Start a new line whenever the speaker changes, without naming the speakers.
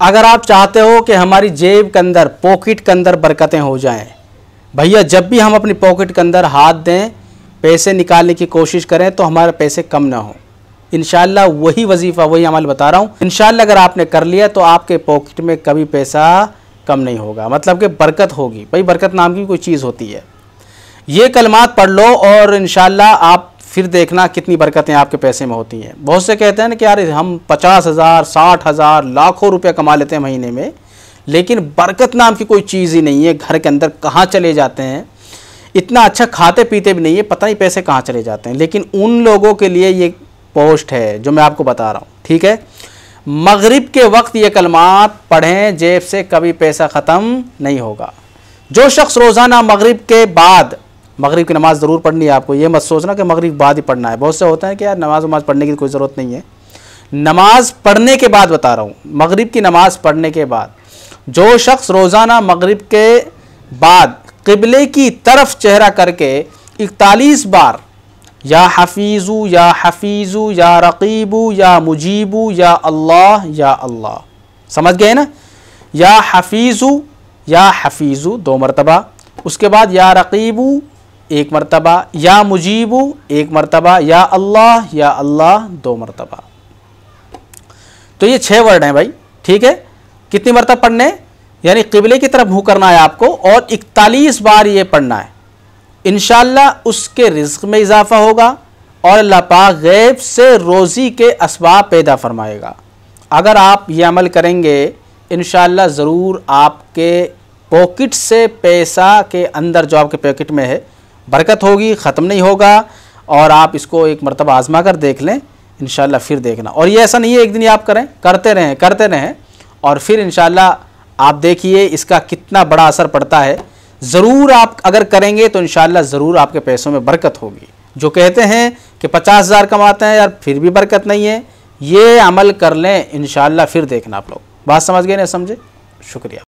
अगर आप चाहते हो कि हमारी जेब के अंदर पॉकेट के अंदर बरकतें हो जाएं भैया जब भी हम अपनी पॉकेट के अंदर हाथ दें पैसे निकालने की कोशिश करें तो हमारे पैसे कम ना हो इन वही वजीफ़ा वही अमल बता रहा हूँ इन अगर आपने कर लिया तो आपके पॉकेट में कभी पैसा कम नहीं होगा मतलब कि बरकत होगी भाई बरकत नाम की कोई चीज़ होती है ये कलमात पढ़ लो और इन आप फिर देखना कितनी बरकतें आपके पैसे में होती हैं बहुत से कहते हैं ना कि यार हम पचास हज़ार साठ हज़ार लाखों रुपये कमा लेते हैं महीने में लेकिन बरकत नाम की कोई चीज़ ही नहीं है घर के अंदर कहाँ चले जाते हैं इतना अच्छा खाते पीते भी नहीं है पता नहीं पैसे कहाँ चले जाते हैं लेकिन उन लोगों के लिए ये पोस्ट है जो मैं आपको बता रहा हूँ ठीक है मगरिब के वक्त ये कलमात पढ़ें जेब से कभी पैसा ख़त्म नहीं होगा जो शख्स रोज़ाना मगरिब के बाद मगरब की नमाज़ ज़रूर पढ़नी है आपको ये मत सोचना कि मगरब बाद ही पढ़ना है बहुत से होते हैं कि यार नमाज़ वमाज़ पढ़ने की कोई ज़रूरत नहीं है नमाज़ पढ़ने के बाद बता रहा हूँ मगरब की नमाज़ पढ़ने के बाद जो शख्स रोज़ाना मगरब के बाद कबले की तरफ चेहरा करके इकतालीस बार या हफीज़ू या हफीजु या रकीबू या मुजीबू या अल्लाह या अल्लाह समझ गए ना या हफीजु या हफीजु दो मरतबा उसके बाद या रकीबू एक मरतबा या मुजीबू एक मरतबा या अल्लाह या अल्लाह दो मरतबा तो ये छः वर्ड हैं भाई ठीक है कितनी मरतब पढ़ने यानी किबले की तरफ मुँह करना है आपको और इकतालीस बार ये पढ़ना है इन उसके रिज्क में इजाफा होगा और अल्लाह पाक गैब से रोज़ी के इसबाब पैदा फरमाएगा अगर आप ये अमल करेंगे इन ज़रूर आपके पॉकेट से पैसा के अंदर जो आपके पॉकेट में है बरकत होगी ख़त्म नहीं होगा और आप इसको एक मरतबा आजमा कर देख लें इन फिर देखना और ये ऐसा नहीं है एक दिन ही आप करें करते रहें करते रहें और फिर इन आप देखिए इसका कितना बड़ा असर पड़ता है ज़रूर आप अगर करेंगे तो इन ज़रूर आपके पैसों में बरकत होगी जो कहते हैं कि पचास हज़ार कमाते हैं यार फिर भी बरकत नहीं है ये अमल कर लें इन फिर देखना आप लोग बात समझ गए ना समझे शुक्रिया